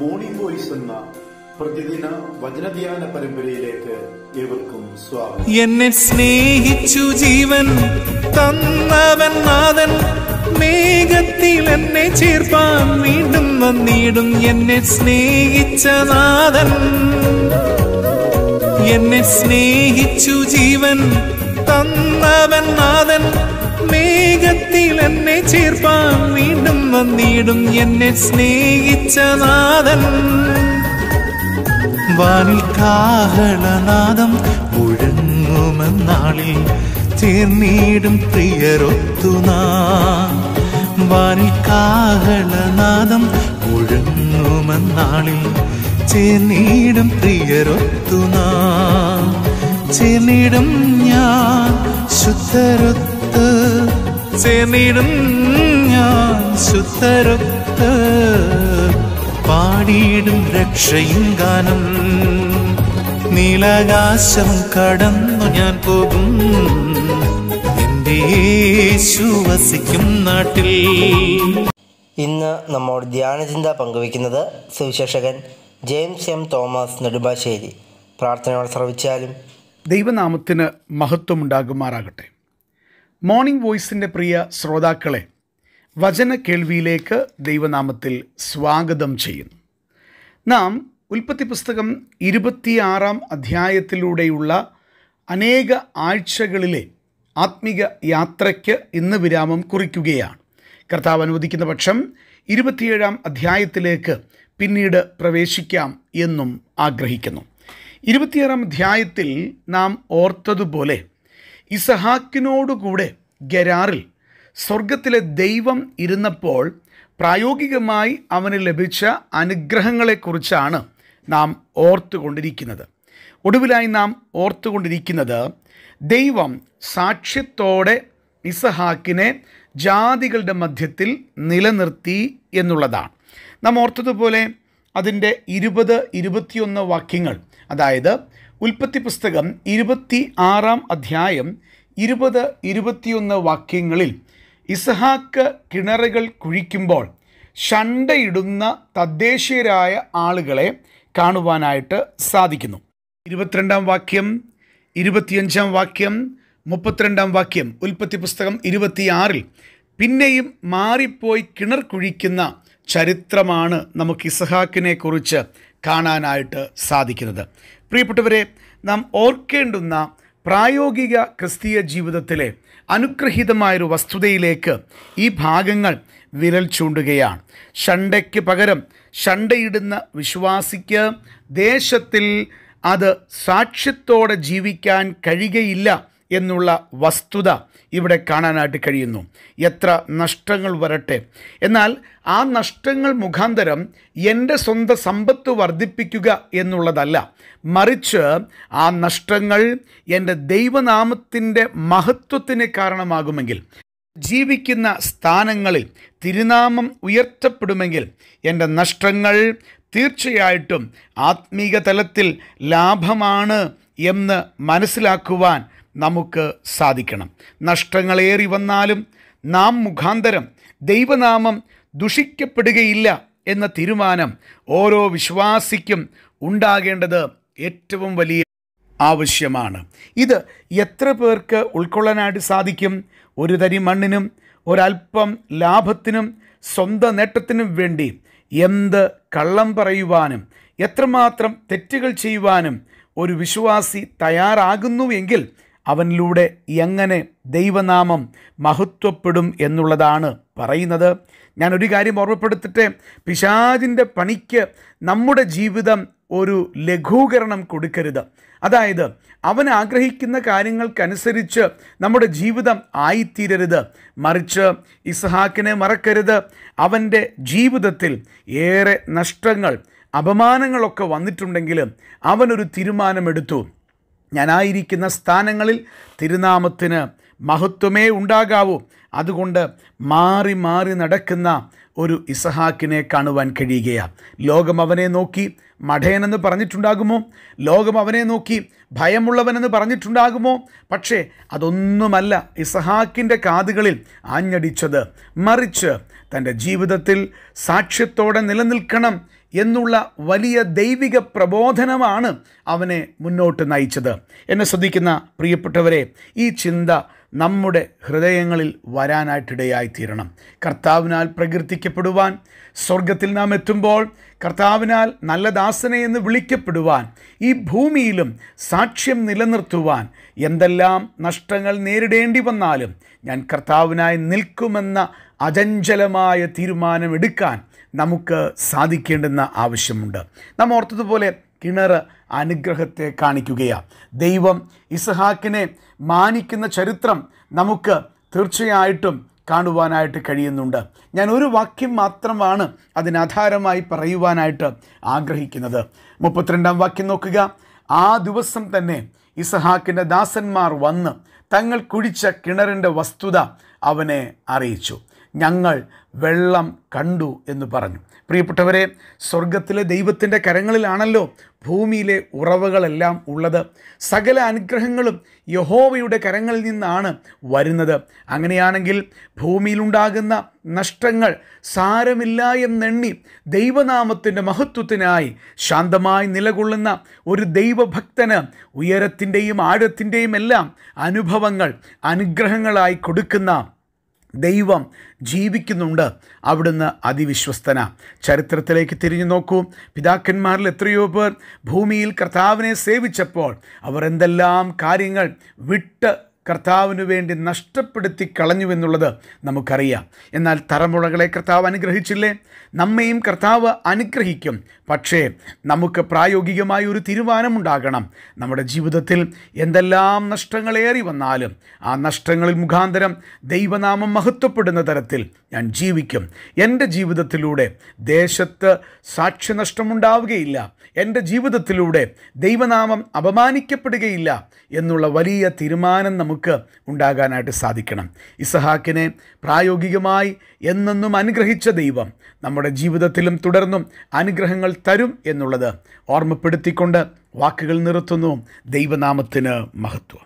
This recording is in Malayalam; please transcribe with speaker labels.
Speaker 1: മോർണിംഗ് വോയിസ് എന്ന പ്രതിദിന വചനധ്യാന പരമ്പരയിലേക്ക്
Speaker 2: ഏവർക്കും സ്വാഗതം എന്നെ സ്നേഹിച്ചു ജീവൻ തന്നവൻ നാഥൻ മേഘത്തിൽ എന്നെ ചേർപ്പാൻ വീണ്ടും വന്നിടും എന്നെ സ്നേഹിച്ച നാഥൻ എന്നെ സ്നേഹിച്ചു ജീവൻ തന്നവൻ നാഥൻ മേഘത്തിൽ എന്നെ ചേർപ്പാൻ വീണ്ടും വന്നിടും എന്നെ സ്നേഹിച്ച നാഥൻ വാനിൽ കാഹളനാദം മുഴങ്ങുമെന്നാളിൽ ചേർന്നിടും പ്രിയരൊത്തുനാ വാനിൽ കാഹളനാദം മുഴങ്ങുമെന്നാളിൽ ചേർന്നിടും പ്രിയരൊത്തുനാ ചേർന്നിടും ഞാൻ ശുദ്ധരൊത്ത് ചേർന്നിടും ഞാൻ ശുദ്ധരൊത്ത് പാടിയിടും രക്ഷയും ഗാനം നീലാകാശം കടന്നു ഞാൻ പോകും എൻ്റെ വസിക്കും നാട്ടിൽ ഇന്ന് നമ്മോട് ധ്യാനചിന്ത പങ്കുവയ്ക്കുന്നത് സുവിശേഷകൻ ജെയിംസ് എം തോമസ് നെടുമ്പാശ്ശേരി പ്രാർത്ഥനയോടെ
Speaker 1: ശ്രവിച്ചാലും ദൈവനാമത്തിന് മഹത്വമുണ്ടാകുമാറാകട്ടെ മോർണിംഗ് വോയിസിൻ്റെ പ്രിയ ശ്രോതാക്കളെ വചന കേൾവിയിലേക്ക് ദൈവനാമത്തിൽ സ്വാഗതം ചെയ്യുന്നു നാം ഉൽപ്പത്തി പുസ്തകം ഇരുപത്തിയാറാം അധ്യായത്തിലൂടെയുള്ള അനേക ആഴ്ചകളിലെ ആത്മിക യാത്രയ്ക്ക് ഇന്ന് വിരാമം കുറിക്കുകയാണ് കർത്താവ് അനുവദിക്കുന്ന പക്ഷം ഇരുപത്തിയേഴാം അധ്യായത്തിലേക്ക് പിന്നീട് പ്രവേശിക്കാം എന്നും ആഗ്രഹിക്കുന്നു ഇരുപത്തിയാറാം അധ്യായത്തിൽ നാം ഓർത്തതുപോലെ ഇസഹാക്കിനോടുകൂടെ ഗരാറിൽ സ്വർഗത്തിലെ ദൈവം ഇരുന്നപ്പോൾ പ്രായോഗികമായി അവന് ലഭിച്ച അനുഗ്രഹങ്ങളെക്കുറിച്ചാണ് നാം ഓർത്തുകൊണ്ടിരിക്കുന്നത് ഒടുവിലായി നാം ഓർത്തുകൊണ്ടിരിക്കുന്നത് ദൈവം സാക്ഷ്യത്തോടെ ഇസഹാക്കിനെ ജാതികളുടെ മധ്യത്തിൽ നിലനിർത്തി എന്നുള്ളതാണ് നാം ഓർത്തതുപോലെ അതിൻ്റെ ഇരുപത് ഇരുപത്തിയൊന്ന് വാക്യങ്ങൾ അതായത് ഉൽപ്പത്തി പുസ്തകം ഇരുപത്തി ആറാം അധ്യായം ഇരുപത് ഇരുപത്തിയൊന്ന് വാക്യങ്ങളിൽ ഇസഹാക്ക് കിണറുകൾ കുഴിക്കുമ്പോൾ ഷണ്ടയിടുന്ന തദ്ദേശീയരായ ആളുകളെ കാണുവാനായിട്ട് സാധിക്കുന്നു ഇരുപത്തിരണ്ടാം വാക്യം ഇരുപത്തിയഞ്ചാം വാക്യം മുപ്പത്തിരണ്ടാം വാക്യം ഉൽപ്പത്തി പുസ്തകം ഇരുപത്തിയാറിൽ പിന്നെയും മാറിപ്പോയി കിണർ കുഴിക്കുന്ന ചരിത്രമാണ് നമുക്ക് ഇസഹാക്കിനെ കുറിച്ച് കാണാനായിട്ട് സാധിക്കുന്നത് പ്രിയപ്പെട്ടവരെ നാം ഓർക്കേണ്ടുന്ന പ്രായോഗിക ക്രിസ്തീയ ജീവിതത്തിലെ അനുഗ്രഹീതമായൊരു വസ്തുതയിലേക്ക് ഈ ഭാഗങ്ങൾ വിരൽ ചൂണ്ടുകയാണ് ഷണ്ടയ്ക്ക് പകരം ഷണ്ടയിടുന്ന വിശ്വാസിക്ക് ദേശത്തിൽ അത് സാക്ഷ്യത്തോടെ ജീവിക്കാൻ കഴിയുകയില്ല എന്നുള്ള വസ്തുത ഇവിടെ കാണാനായിട്ട് കഴിയുന്നു എത്ര നഷ്ടങ്ങൾ വരട്ടെ എന്നാൽ ആ നഷ്ടങ്ങൾ മുഖാന്തരം എൻ്റെ സ്വന്തം സമ്പത്ത് വർദ്ധിപ്പിക്കുക എന്നുള്ളതല്ല മറിച്ച് ആ നഷ്ടങ്ങൾ എൻ്റെ ദൈവനാമത്തിൻ്റെ മഹത്വത്തിന് കാരണമാകുമെങ്കിൽ ജീവിക്കുന്ന സ്ഥാനങ്ങളിൽ തിരുനാമം ഉയർത്തപ്പെടുമെങ്കിൽ എൻ്റെ നഷ്ടങ്ങൾ തീർച്ചയായിട്ടും ആത്മീക തലത്തിൽ ലാഭമാണ് എന്ന് മനസ്സിലാക്കുവാൻ നമുക്ക് സാധിക്കണം നഷ്ടങ്ങളേറി വന്നാലും നാം മുഖാന്തരം ദൈവനാമം ദുഷിക്കപ്പെടുകയില്ല എന്ന തീരുമാനം ഓരോ വിശ്വാസിക്കും ഉണ്ടാകേണ്ടത് ഏറ്റവും വലിയ ആവശ്യമാണ് ഇത് എത്ര പേർക്ക് ഉൾക്കൊള്ളാനായിട്ട് സാധിക്കും ഒരു തരി മണ്ണിനും ഒരൽപ്പം ലാഭത്തിനും സ്വന്തം നേട്ടത്തിനും വേണ്ടി എന്ത് കള്ളം പറയുവാനും എത്രമാത്രം തെറ്റുകൾ ചെയ്യുവാനും ഒരു വിശ്വാസി തയ്യാറാകുന്നുവെങ്കിൽ അവനിലൂടെ എങ്ങനെ ദൈവനാമം മഹത്വപ്പെടും എന്നുള്ളതാണ് പറയുന്നത് ഞാൻ ഒരു കാര്യം ഓർമ്മപ്പെടുത്തിട്ട് പിശാജിൻ്റെ പണിക്ക് നമ്മുടെ ജീവിതം ഒരു ലഘൂകരണം കൊടുക്കരുത് അതായത് അവൻ ആഗ്രഹിക്കുന്ന കാര്യങ്ങൾക്കനുസരിച്ച് നമ്മുടെ ജീവിതം ആയിത്തീരരുത് മറിച്ച് ഇസ്ഹാക്കിനെ മറക്കരുത് അവൻ്റെ ജീവിതത്തിൽ ഏറെ നഷ്ടങ്ങൾ അപമാനങ്ങളൊക്കെ വന്നിട്ടുണ്ടെങ്കിലും അവനൊരു തീരുമാനമെടുത്തു ഞാനായിരിക്കുന്ന സ്ഥാനങ്ങളിൽ തിരുനാമത്തിന് മഹത്വമേ ഉണ്ടാകാവൂ അതുകൊണ്ട് മാറി മാറി നടക്കുന്ന ഒരു ഇസഹാക്കിനെ കാണുവാൻ കഴിയുകയാണ് ലോകം അവനെ നോക്കി മഠയനെന്ന് പറഞ്ഞിട്ടുണ്ടാകുമോ ലോകം അവനെ നോക്കി ഭയമുള്ളവനെന്ന് പറഞ്ഞിട്ടുണ്ടാകുമോ പക്ഷേ അതൊന്നുമല്ല ഇസഹാക്കിൻ്റെ കാതുകളിൽ ആഞ്ഞടിച്ചത് മറിച്ച് തൻ്റെ ജീവിതത്തിൽ സാക്ഷ്യത്തോടെ നിലനിൽക്കണം എന്നുള്ള വലിയ ദൈവിക പ്രബോധനമാണ് അവനെ മുന്നോട്ട് നയിച്ചത് എന്നെ ശ്രദ്ധിക്കുന്ന പ്രിയപ്പെട്ടവരെ ഈ ചിന്ത നമ്മുടെ ഹൃദയങ്ങളിൽ വരാനായിട്ടിടയായിത്തീരണം കർത്താവിനാൽ പ്രകീർത്തിക്കപ്പെടുവാൻ സ്വർഗത്തിൽ നാം എത്തുമ്പോൾ കർത്താവിനാൽ നല്ല ദാസനെ എന്ന് വിളിക്കപ്പെടുവാൻ ഈ ഭൂമിയിലും സാക്ഷ്യം നിലനിർത്തുവാൻ എന്തെല്ലാം നഷ്ടങ്ങൾ നേരിടേണ്ടി വന്നാലും ഞാൻ കർത്താവിനായി നിൽക്കുമെന്ന അചഞ്ചലമായ തീരുമാനമെടുക്കാൻ നമുക്ക് സാധിക്കേണ്ടുന്ന ആവശ്യമുണ്ട് നാം ഓർത്തതുപോലെ കിണർ അനുഗ്രഹത്തെ കാണിക്കുകയാണ് ദൈവം ഇസഹാക്കിനെ മാനിക്കുന്ന ചരിത്രം നമുക്ക് തീർച്ചയായിട്ടും കാണുവാനായിട്ട് കഴിയുന്നുണ്ട് ഞാൻ ഒരു വാക്യം മാത്രമാണ് അതിനാധാരമായി പറയുവാനായിട്ട് ആഗ്രഹിക്കുന്നത് മുപ്പത്തിരണ്ടാം വാക്യം നോക്കുക ആ ദിവസം തന്നെ ഇസഹാക്കിൻ്റെ ദാസന്മാർ വന്ന് തങ്ങൾ കുഴിച്ച കിണറിൻ്റെ വസ്തുത അവനെ അറിയിച്ചു ഞങ്ങൾ വെള്ളം കണ്ടു എന്ന് പറഞ്ഞു പ്രിയപ്പെട്ടവരെ സ്വർഗത്തിലെ ദൈവത്തിൻ്റെ കരങ്ങളിലാണല്ലോ ഭൂമിയിലെ ഉറവകളെല്ലാം ഉള്ളത് സകല അനുഗ്രഹങ്ങളും യഹോവയുടെ കരങ്ങളിൽ നിന്നാണ് വരുന്നത് അങ്ങനെയാണെങ്കിൽ ഭൂമിയിലുണ്ടാകുന്ന നഷ്ടങ്ങൾ സാരമില്ല എന്നെണ്ണി ദൈവനാമത്തിൻ്റെ മഹത്വത്തിനായി ശാന്തമായി നിലകൊള്ളുന്ന ഒരു ദൈവഭക്തന് ഉയരത്തിൻ്റെയും ആഴത്തിൻ്റെയും എല്ലാം അനുഭവങ്ങൾ അനുഗ്രഹങ്ങളായി കൊടുക്കുന്ന ദൈവം ജീവിക്കുന്നുണ്ട് അവിടുന്ന് അതിവിശ്വസ്തന ചരിത്രത്തിലേക്ക് തിരിഞ്ഞു നോക്കൂ പിതാക്കന്മാരിൽ എത്രയോ പേർ ഭൂമിയിൽ കർത്താവിനെ സേവിച്ചപ്പോൾ അവർ എന്തെല്ലാം കാര്യങ്ങൾ വിട്ട് കർത്താവിനു വേണ്ടി നഷ്ടപ്പെടുത്തി എന്നുള്ളത് നമുക്കറിയാം എന്നാൽ തറമുളകളെ കർത്താവ് അനുഗ്രഹിച്ചില്ലേ നമ്മയും കർത്താവ് അനുഗ്രഹിക്കും പക്ഷേ നമുക്ക് പ്രായോഗികമായ ഒരു തീരുമാനമുണ്ടാകണം നമ്മുടെ ജീവിതത്തിൽ എന്തെല്ലാം നഷ്ടങ്ങളേറി വന്നാലും ആ നഷ്ടങ്ങളിൽ മുഖാന്തരം ദൈവനാമം മഹത്വപ്പെടുന്ന തരത്തിൽ ഞാൻ ജീവിക്കും എൻ്റെ ജീവിതത്തിലൂടെ ദേശത്ത് സാക്ഷ്യനഷ്ടമുണ്ടാവുകയില്ല എൻ്റെ ജീവിതത്തിലൂടെ ദൈവനാമം അപമാനിക്കപ്പെടുകയില്ല എന്നുള്ള വലിയ തീരുമാനം നമുക്ക് നമുക്ക് ഉണ്ടാകാനായിട്ട് സാധിക്കണം ഇസഹാക്കിനെ പ്രായോഗികമായി എന്നെന്നും അനുഗ്രഹിച്ച ദൈവം നമ്മുടെ ജീവിതത്തിലും തുടർന്നും അനുഗ്രഹങ്ങൾ തരും എന്നുള്ളത് ഓർമ്മപ്പെടുത്തിക്കൊണ്ട് വാക്കുകൾ നിർത്തുന്നു ദൈവനാമത്തിന് മഹത്വം